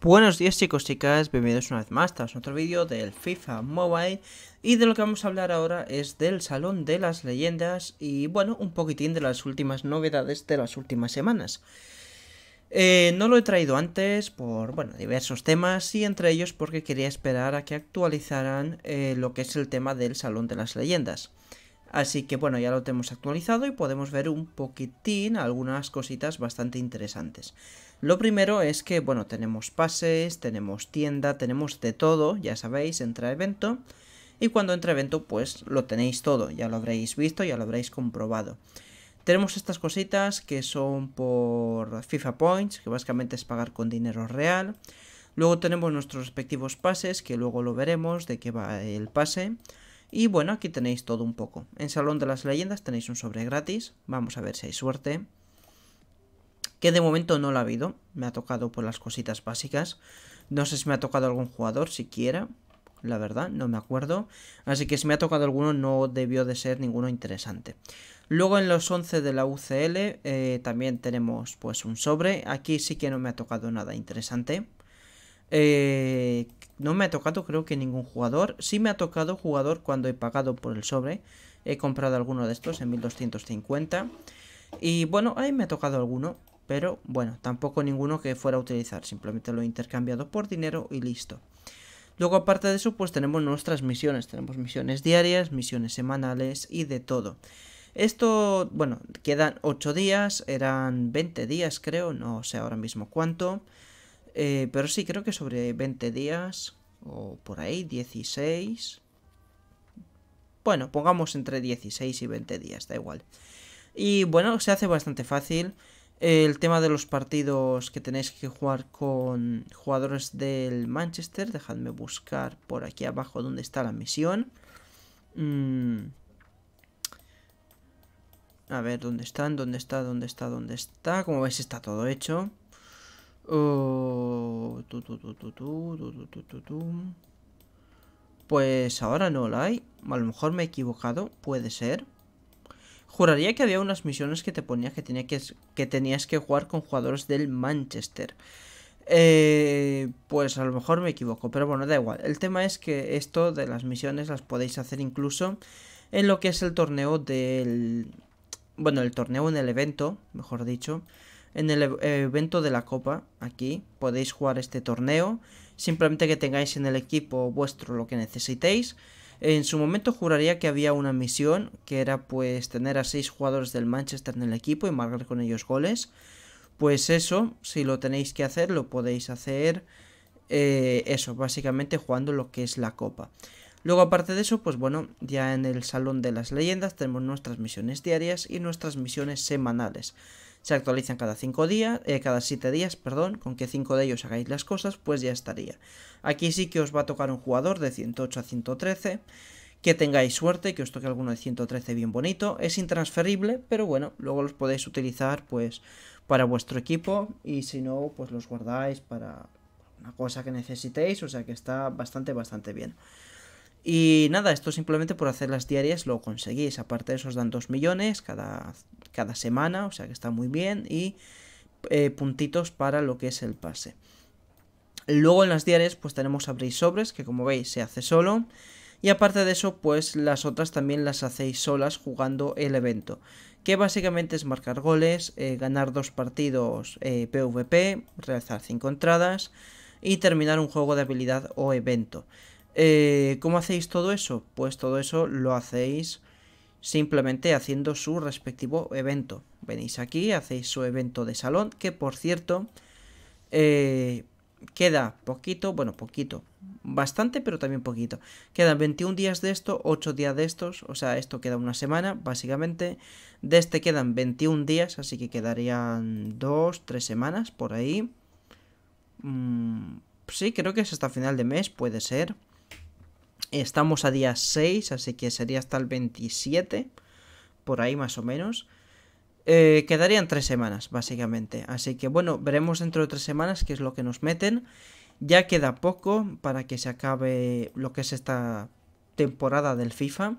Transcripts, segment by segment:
Buenos días chicos, chicas, bienvenidos una vez más a otro vídeo del FIFA Mobile y de lo que vamos a hablar ahora es del Salón de las Leyendas y bueno, un poquitín de las últimas novedades de las últimas semanas. Eh, no lo he traído antes por bueno, diversos temas y entre ellos porque quería esperar a que actualizaran eh, lo que es el tema del Salón de las Leyendas. Así que bueno, ya lo tenemos actualizado y podemos ver un poquitín algunas cositas bastante interesantes. Lo primero es que, bueno, tenemos pases, tenemos tienda, tenemos de todo, ya sabéis, entra evento. Y cuando entra evento, pues lo tenéis todo, ya lo habréis visto, ya lo habréis comprobado. Tenemos estas cositas que son por FIFA Points, que básicamente es pagar con dinero real. Luego tenemos nuestros respectivos pases, que luego lo veremos de qué va el pase. Y bueno, aquí tenéis todo un poco. En Salón de las Leyendas tenéis un sobre gratis. Vamos a ver si hay suerte. Que de momento no lo ha habido. Me ha tocado por las cositas básicas. No sé si me ha tocado algún jugador siquiera. La verdad, no me acuerdo. Así que si me ha tocado alguno no debió de ser ninguno interesante. Luego en los 11 de la UCL eh, también tenemos pues un sobre. Aquí sí que no me ha tocado nada interesante. Eh, no me ha tocado creo que ningún jugador. Sí me ha tocado jugador cuando he pagado por el sobre. He comprado alguno de estos en 1250. Y bueno, ahí me ha tocado alguno. Pero bueno, tampoco ninguno que fuera a utilizar. Simplemente lo he intercambiado por dinero y listo. Luego aparte de eso pues tenemos nuestras misiones. Tenemos misiones diarias, misiones semanales y de todo. Esto, bueno, quedan 8 días, eran 20 días creo, no sé ahora mismo cuánto. Eh, pero sí, creo que sobre 20 días o por ahí, 16. Bueno, pongamos entre 16 y 20 días, da igual. Y bueno, se hace bastante fácil. El tema de los partidos que tenéis que jugar con jugadores del Manchester. Dejadme buscar por aquí abajo donde está la misión. Mm. A ver, ¿dónde están? ¿Dónde está? ¿Dónde está? ¿Dónde está? Como veis está todo hecho pues ahora no la hay. A lo mejor me he equivocado. Puede ser. Juraría que había unas misiones que te ponía que, que tenías que jugar con jugadores del Manchester. Eh, pues a lo mejor me equivoco, pero bueno, da igual. El tema es que esto de las misiones las podéis hacer incluso en lo que es el torneo del... Bueno, el torneo en el evento, mejor dicho, en el evento de la copa, aquí podéis jugar este torneo, simplemente que tengáis en el equipo vuestro lo que necesitéis. En su momento juraría que había una misión que era pues tener a seis jugadores del Manchester en el equipo y marcar con ellos goles. Pues eso, si lo tenéis que hacer, lo podéis hacer eh, eso, básicamente jugando lo que es la copa. Luego aparte de eso, pues bueno, ya en el Salón de las Leyendas tenemos nuestras misiones diarias y nuestras misiones semanales se actualizan cada 5 días, eh, cada 7 días, perdón, con que 5 de ellos hagáis las cosas, pues ya estaría. Aquí sí que os va a tocar un jugador de 108 a 113, que tengáis suerte, que os toque alguno de 113 bien bonito, es intransferible, pero bueno, luego los podéis utilizar pues para vuestro equipo y si no, pues los guardáis para una cosa que necesitéis, o sea que está bastante, bastante bien. Y nada, esto simplemente por hacer las diarias lo conseguís. Aparte de eso os dan 2 millones cada, cada semana, o sea que está muy bien. Y eh, puntitos para lo que es el pase. Luego en las diarias pues tenemos abrir sobres, que como veis se hace solo. Y aparte de eso, pues las otras también las hacéis solas jugando el evento. Que básicamente es marcar goles, eh, ganar dos partidos PvP, eh, realizar 5 entradas y terminar un juego de habilidad o evento. Eh, ¿Cómo hacéis todo eso? Pues todo eso lo hacéis simplemente haciendo su respectivo evento. Venís aquí, hacéis su evento de salón, que por cierto, eh, queda poquito, bueno, poquito, bastante, pero también poquito. Quedan 21 días de esto, 8 días de estos, o sea, esto queda una semana, básicamente. De este quedan 21 días, así que quedarían 2, 3 semanas por ahí. Mm, sí, creo que es hasta final de mes, puede ser. Estamos a día 6, así que sería hasta el 27, por ahí más o menos. Eh, quedarían tres semanas, básicamente. Así que bueno, veremos dentro de tres semanas qué es lo que nos meten. Ya queda poco para que se acabe lo que es esta temporada del FIFA.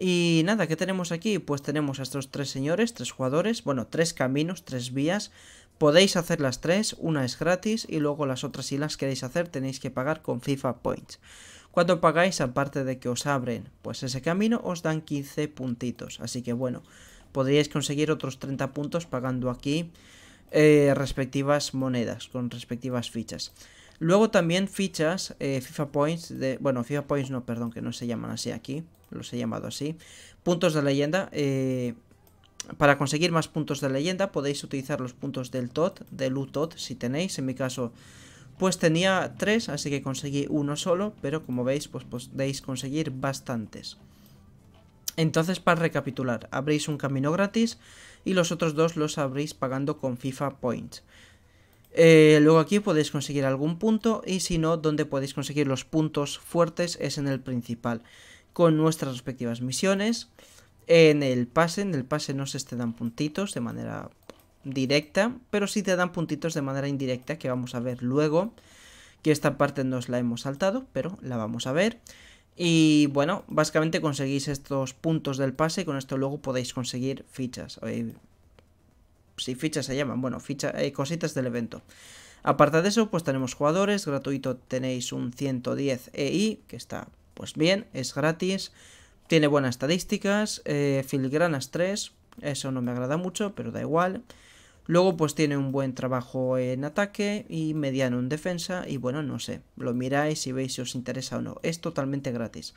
Y nada, ¿qué tenemos aquí? Pues tenemos a estos tres señores, tres jugadores, bueno, tres caminos, tres vías. Podéis hacer las tres, una es gratis y luego las otras si las queréis hacer tenéis que pagar con FIFA Points. Cuando pagáis, aparte de que os abren pues ese camino, os dan 15 puntitos. Así que bueno, podríais conseguir otros 30 puntos pagando aquí eh, respectivas monedas, con respectivas fichas. Luego también fichas, eh, FIFA Points, de, bueno, FIFA Points no, perdón, que no se llaman así aquí, los he llamado así. Puntos de leyenda, eh, para conseguir más puntos de leyenda podéis utilizar los puntos del TOT, del UTOT si tenéis, en mi caso pues tenía tres, así que conseguí uno solo, pero como veis, pues podéis conseguir bastantes. Entonces, para recapitular, abrís un camino gratis y los otros dos los abrís pagando con FIFA Points. Eh, luego aquí podéis conseguir algún punto y si no, donde podéis conseguir los puntos fuertes es en el principal, con nuestras respectivas misiones. En el pase, en el pase no se dan puntitos de manera directa, pero si te dan puntitos de manera indirecta que vamos a ver luego, que esta parte nos la hemos saltado, pero la vamos a ver. Y bueno, básicamente conseguís estos puntos del pase y con esto luego podéis conseguir fichas. Eh, si fichas se llaman, bueno, ficha, eh, cositas del evento. Aparte de eso, pues tenemos jugadores, gratuito tenéis un 110 EI, que está pues bien, es gratis, tiene buenas estadísticas, eh, filigranas 3, eso no me agrada mucho, pero da igual. Luego pues tiene un buen trabajo en ataque y mediano en defensa y bueno, no sé, lo miráis y veis si os interesa o no, es totalmente gratis.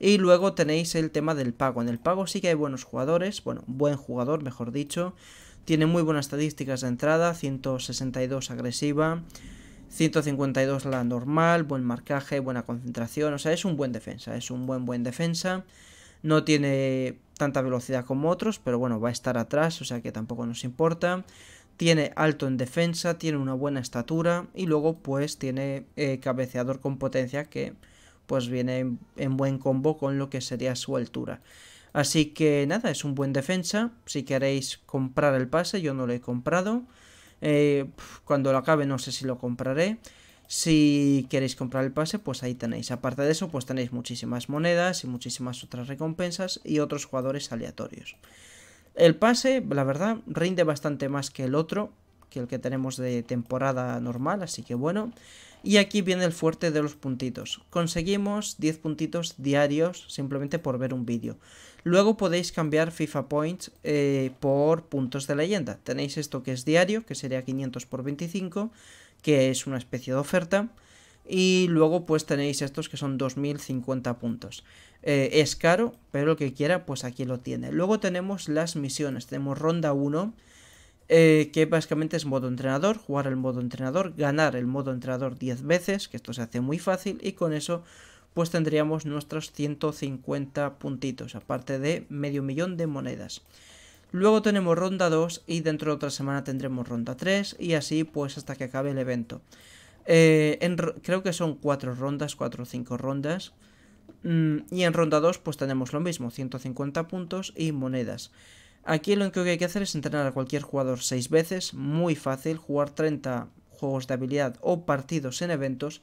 Y luego tenéis el tema del pago, en el pago sí que hay buenos jugadores, bueno, buen jugador mejor dicho, tiene muy buenas estadísticas de entrada, 162 agresiva, 152 la normal, buen marcaje, buena concentración, o sea, es un buen defensa, es un buen buen defensa. No tiene tanta velocidad como otros, pero bueno, va a estar atrás, o sea que tampoco nos importa. Tiene alto en defensa, tiene una buena estatura y luego pues tiene eh, cabeceador con potencia que pues viene en, buen combo con lo que sería su altura. Así que nada, es un buen defensa. Si queréis comprar el pase, yo no lo he comprado. Eh, cuando lo acabe no sé si lo compraré. Si queréis comprar el pase, pues ahí tenéis. Aparte de eso, pues tenéis muchísimas monedas y muchísimas otras recompensas y otros jugadores aleatorios. El pase, la verdad, rinde bastante más que el otro, que el que tenemos de temporada normal, así que bueno. Y aquí viene el fuerte de los puntitos. Conseguimos 10 puntitos diarios simplemente por ver un vídeo. Luego podéis cambiar FIFA Points eh, por puntos de leyenda. Tenéis esto que es diario, que sería 500 por 25, que es una especie de oferta. Y luego pues tenéis estos que son 2050 puntos. Eh, es caro, pero el que quiera pues aquí lo tiene. Luego tenemos las misiones. Tenemos ronda 1 eh, que básicamente es modo entrenador, jugar el modo entrenador, ganar el modo entrenador 10 veces, que esto se hace muy fácil y con eso pues tendríamos nuestros 150 puntitos, aparte de medio millón de monedas. Luego tenemos ronda 2 y dentro de otra semana tendremos ronda 3 y así pues hasta que acabe el evento. Eh, creo que son 4 rondas, 4 o 5 rondas. Mm, y en ronda 2 pues tenemos lo mismo, 150 puntos y monedas. Aquí lo único que hay que hacer es entrenar a cualquier jugador 6 veces, muy fácil, jugar 30 juegos de habilidad o partidos en eventos,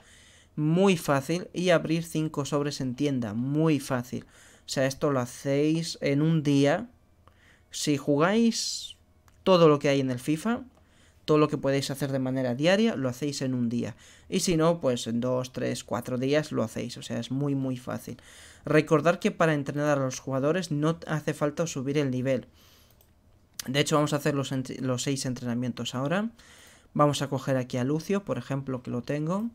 muy fácil, y abrir 5 sobres en tienda, muy fácil. O sea, esto lo hacéis en un día. Si jugáis todo lo que hay en el FIFA, todo lo que podéis hacer de manera diaria lo hacéis en un día. Y si no, pues en dos, tres, cuatro días lo hacéis. O sea, es muy, muy fácil. Recordar que para entrenar a los jugadores no hace falta subir el nivel. De hecho, vamos a hacer los, los seis entrenamientos ahora. Vamos a coger aquí a Lucio, por ejemplo, que lo tengo.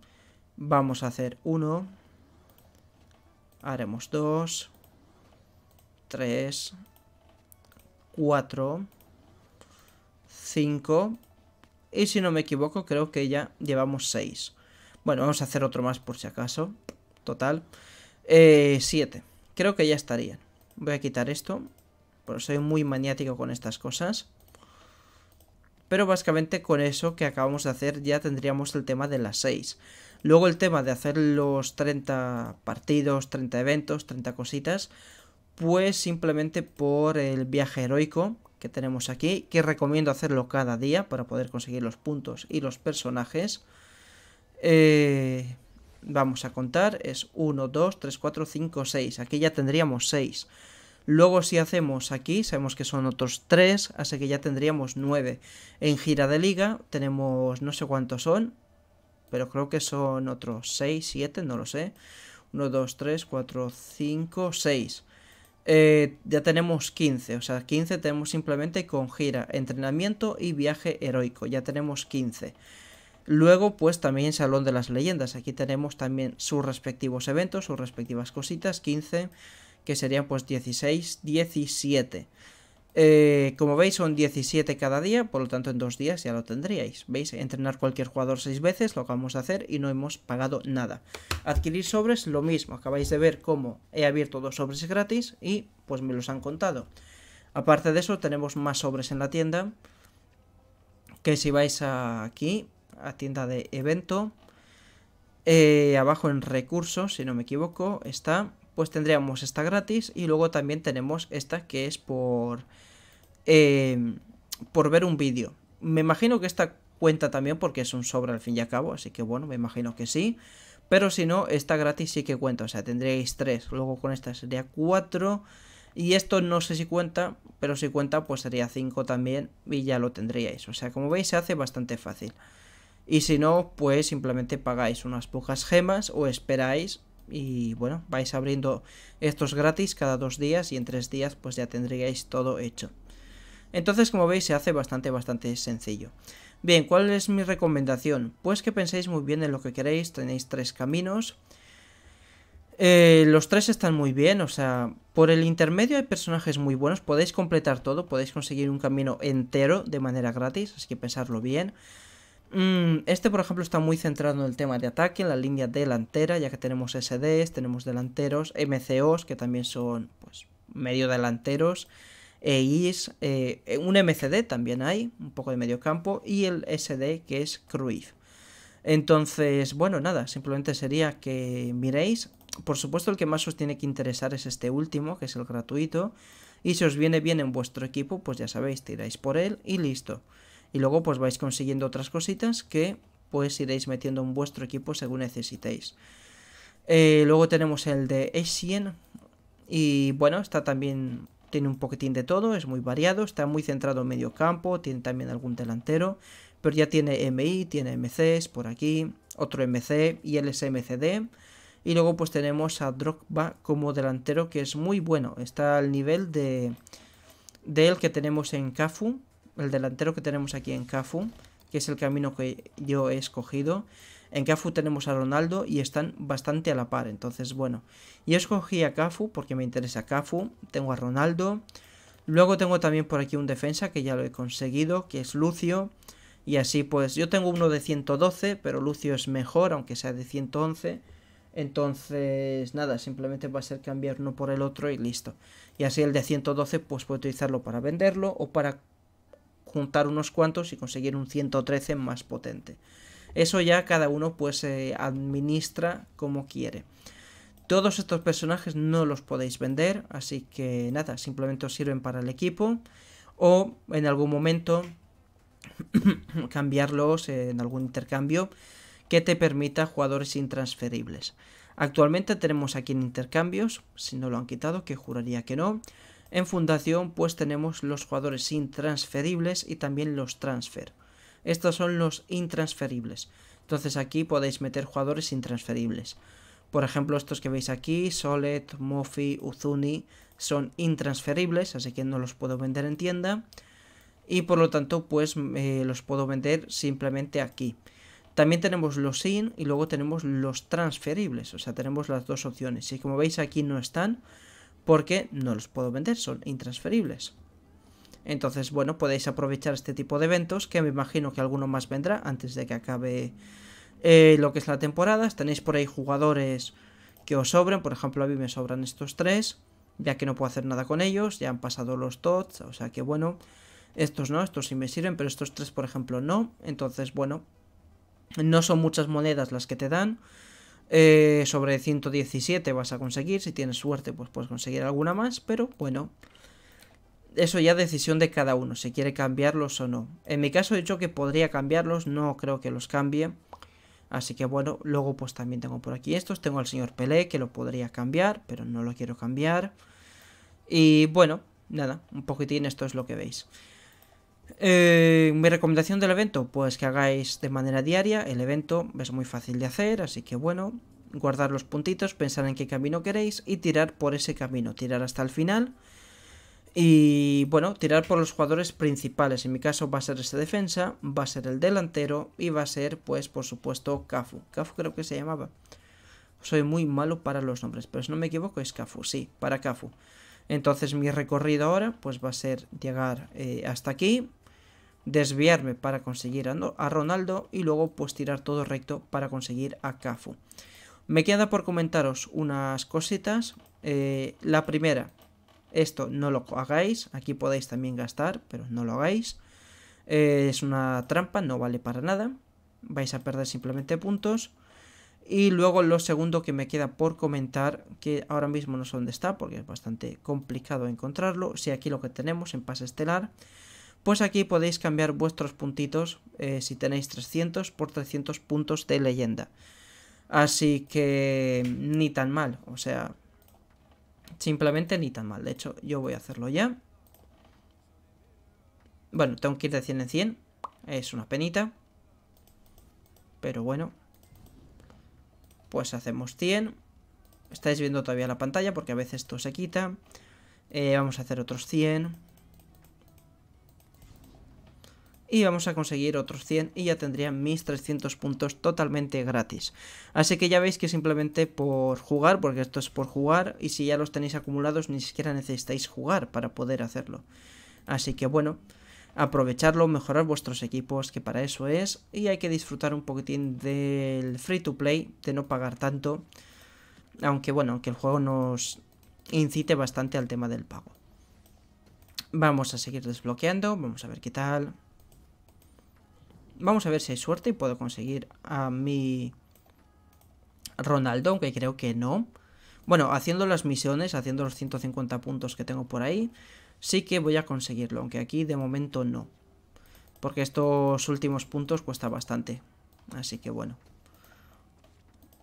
Vamos a hacer uno. Haremos dos. Tres. Cuatro. 5 y si no me equivoco, creo que ya llevamos 6. Bueno, vamos a hacer otro más por si acaso. Total. 7. Eh, creo que ya estarían. Voy a quitar esto. pero soy muy maniático con estas cosas. Pero básicamente con eso que acabamos de hacer ya tendríamos el tema de las 6. Luego el tema de hacer los 30 partidos, 30 eventos, 30 cositas. Pues simplemente por el viaje heroico que tenemos aquí, que recomiendo hacerlo cada día para poder conseguir los puntos y los personajes. Eh, vamos a contar, es 1, 2, 3, 4, 5, 6. Aquí ya tendríamos 6. Luego si hacemos aquí, sabemos que son otros 3, así que ya tendríamos 9. En gira de liga tenemos no sé cuántos son, pero creo que son otros 6, 7, no lo sé. 1, 2, 3, 4, 5, 6. Eh, ya tenemos 15, o sea, 15 tenemos simplemente con gira, entrenamiento y viaje heroico, ya tenemos 15. Luego, pues también Salón de las Leyendas, aquí tenemos también sus respectivos eventos, sus respectivas cositas, 15, que serían pues 16, 17. Eh, como veis son 17 cada día, por lo tanto en dos días ya lo tendríais. ¿Veis? Entrenar cualquier jugador seis veces, lo acabamos de hacer y no hemos pagado nada. Adquirir sobres, lo mismo. Acabáis de ver cómo he abierto dos sobres gratis y pues me los han contado. Aparte de eso tenemos más sobres en la tienda. Que si vais aquí, a tienda de evento, eh, abajo en recursos, si no me equivoco, está, pues tendríamos esta gratis y luego también tenemos esta que es por Em, por ver un vídeo. Me imagino que esta cuenta también porque es un sobre al fin y al cabo, así que bueno, me imagino que sí. Pero si no, esta gratis sí que cuenta, o sea, tendríais tres luego con esta sería cuatro Y esto no sé si cuenta, pero si cuenta pues sería 5 también y ya lo tendríais. O sea, como veis se hace bastante fácil. Y si no, pues simplemente pagáis unas pocas gemas o esperáis y bueno, vais abriendo estos gratis cada dos días y en tres días pues ya tendríais todo hecho. Entonces, como veis, se hace bastante, bastante sencillo. Bien, ¿cuál es mi recomendación? Pues que penséis muy bien en lo que queréis, tenéis tres caminos. Eh, los tres están muy bien, o sea, por el intermedio hay personajes muy buenos, podéis completar todo, podéis conseguir un camino entero de manera gratis, así que pensadlo bien. Mm, este, por ejemplo, está muy centrado en el tema de ataque, en la línea delantera, ya que tenemos SDs, tenemos delanteros, MCOs, que también son pues, medio delanteros. Eh, y eh, eh, un MCD también hay, un poco de medio campo, y el SD que es Cruyff. Entonces, bueno, nada, simplemente sería que miréis. Por supuesto, el que más os tiene que interesar es este último, que es el gratuito. Y si os viene bien en vuestro equipo, pues ya sabéis, tiráis por él y listo. Y luego pues vais consiguiendo otras cositas que pues iréis metiendo en vuestro equipo según necesitéis. luego tenemos el de Essien, Y bueno, está también tiene un poquitín de todo, es muy variado, está muy centrado en medio campo, tiene también algún delantero, pero ya tiene MI, tiene MCs por aquí, otro MC y el smcd Y luego pues tenemos a Drogba como delantero que es muy bueno, está al nivel de él que tenemos en Cafu, el delantero que tenemos aquí en Cafu, que es el camino que yo he escogido. En Cafu tenemos a Ronaldo y están bastante a la par. Entonces, bueno, yo escogí a Cafu porque me interesa Cafu. Tengo a Ronaldo. Luego tengo también por aquí un defensa que ya lo he conseguido, que es Lucio. Y así pues, yo tengo uno de 112, pero Lucio es mejor, aunque sea de 111. Entonces, nada, simplemente va a ser cambiar uno por el otro y listo. Y así el de 112 pues puedo utilizarlo para venderlo o para juntar unos cuantos y conseguir un 113 más potente. Eso ya cada uno pues administra como quiere. Todos estos personajes no los podéis vender, así que nada, simplemente os sirven para el equipo o en algún momento cambiarlos en algún intercambio que te permita jugadores intransferibles. Actualmente tenemos aquí en intercambios, si no lo han quitado, que juraría que no. En fundación pues tenemos los jugadores intransferibles y también los transfer. Estos son los intransferibles. Entonces aquí podéis meter jugadores intransferibles. Por ejemplo, estos que veis aquí, Solet, Mofi, Uzuni, son intransferibles, así que no los puedo vender en tienda. Y por lo tanto, pues eh, los puedo vender simplemente aquí. También tenemos los in y luego tenemos los transferibles, o sea, tenemos las dos opciones. Y como veis aquí no están porque no los puedo vender, son intransferibles. Entonces, bueno, podéis aprovechar este tipo de eventos, que me imagino que alguno más vendrá antes de que acabe eh, lo que es la temporada. Tenéis por ahí jugadores que os sobren, por ejemplo, a mí me sobran estos tres, ya que no puedo hacer nada con ellos, ya han pasado los tots, o sea que bueno, estos no, estos sí me sirven, pero estos tres, por ejemplo, no. Entonces, bueno, no son muchas monedas las que te dan. Eh, sobre 117 vas a conseguir, si tienes suerte, pues puedes conseguir alguna más, pero bueno eso ya decisión de cada uno, si quiere cambiarlos o no. En mi caso he dicho que podría cambiarlos, no creo que los cambie. Así que bueno, luego pues también tengo por aquí estos. Tengo al señor Pelé que lo podría cambiar, pero no lo quiero cambiar. Y bueno, nada, un poquitín esto es lo que veis. Eh, mi recomendación del evento, pues que hagáis de manera diaria. El evento es muy fácil de hacer, así que bueno, guardar los puntitos, pensar en qué camino queréis y tirar por ese camino, tirar hasta el final. Y bueno, tirar por los jugadores principales. En mi caso va a ser esta defensa, va a ser el delantero y va a ser, pues, por supuesto, Cafu. Cafu creo que se llamaba. Soy muy malo para los nombres, pero si no me equivoco es Cafu, sí, para Cafu. Entonces mi recorrido ahora, pues va a ser llegar eh, hasta aquí, desviarme para conseguir a Ronaldo y luego pues tirar todo recto para conseguir a Cafu. Me queda por comentaros unas cositas. Eh, la primera, esto no lo hagáis, aquí podéis también gastar, pero no lo hagáis. Eh, es una trampa, no vale para nada. Vais a perder simplemente puntos. Y luego lo segundo que me queda por comentar, que ahora mismo no sé dónde está, porque es bastante complicado encontrarlo. Si aquí lo que tenemos en pase estelar, pues aquí podéis cambiar vuestros puntitos, eh, si tenéis 300, por 300 puntos de leyenda. Así que ni tan mal, o sea, Simplemente ni tan mal. De hecho, yo voy a hacerlo ya. Bueno, tengo que ir de 100 en 100. Es una penita. Pero bueno. Pues hacemos 100. Estáis viendo todavía la pantalla porque a veces esto se quita. Eh, vamos a hacer otros 100 y vamos a conseguir otros 100 y ya tendría mis 300 puntos totalmente gratis. Así que ya veis que simplemente por jugar, porque esto es por jugar y si ya los tenéis acumulados ni siquiera necesitáis jugar para poder hacerlo. Así que bueno, aprovecharlo, mejorar vuestros equipos, que para eso es, y hay que disfrutar un poquitín del free to play, de no pagar tanto, aunque bueno, que el juego nos incite bastante al tema del pago. Vamos a seguir desbloqueando, vamos a ver qué tal. Vamos a ver si hay suerte y puedo conseguir a mi Ronaldo, aunque creo que no. Bueno, haciendo las misiones, haciendo los 150 puntos que tengo por ahí, sí que voy a conseguirlo, aunque aquí de momento no. Porque estos últimos puntos cuesta bastante. Así que bueno.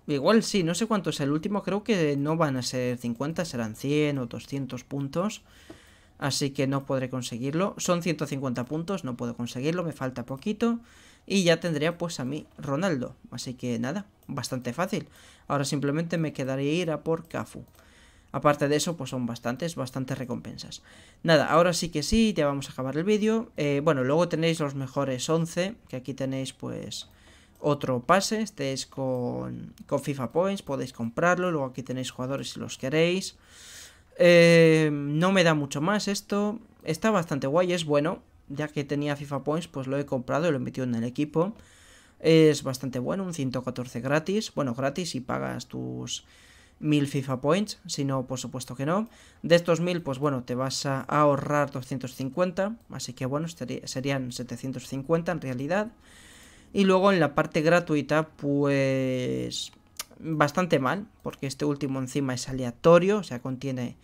Igual sí, no sé cuánto es el último, creo que no van a ser 50, serán 100 o 200 puntos así que no podré conseguirlo. Son 150 puntos, no puedo conseguirlo, me falta poquito. Y ya tendría pues a mí Ronaldo, así que nada, bastante fácil. Ahora simplemente me quedaría ir a por Cafu. Aparte de eso, pues son bastantes, bastantes recompensas. Nada, ahora sí que sí, ya vamos a acabar el vídeo. Eh, bueno, luego tenéis los mejores 11, que aquí tenéis pues otro pase. Este es con, con FIFA Points, podéis comprarlo. Luego aquí tenéis jugadores si los queréis. Eh, no me da mucho más esto. Está bastante guay, es bueno. Ya que tenía FIFA Points, pues lo he comprado y lo he metido en el equipo. Es bastante bueno, un 114 gratis. Bueno, gratis si pagas tus 1000 FIFA Points. Si no, por supuesto que no. De estos 1000, pues bueno, te vas a ahorrar 250. Así que bueno, serían 750 en realidad. Y luego en la parte gratuita, pues bastante mal, porque este último encima es aleatorio, o sea, contiene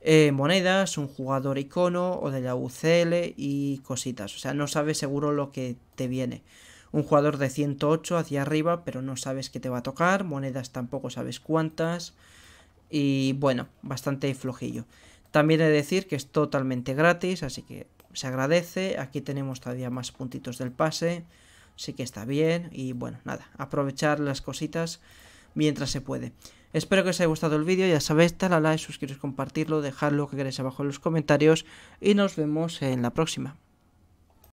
eh, monedas, un jugador icono o de la UCL y cositas. O sea, no sabes seguro lo que te viene. Un jugador de 108 hacia arriba, pero no sabes qué te va a tocar. Monedas tampoco sabes cuántas. Y bueno, bastante flojillo. También he de decir que es totalmente gratis, así que se agradece. Aquí tenemos todavía más puntitos del pase. sí que está bien. Y bueno, nada, aprovechar las cositas mientras se puede. Espero que os haya gustado el vídeo, ya sabéis, dale a like, suscribiros, compartirlo, lo que queréis abajo en los comentarios y nos vemos en la próxima.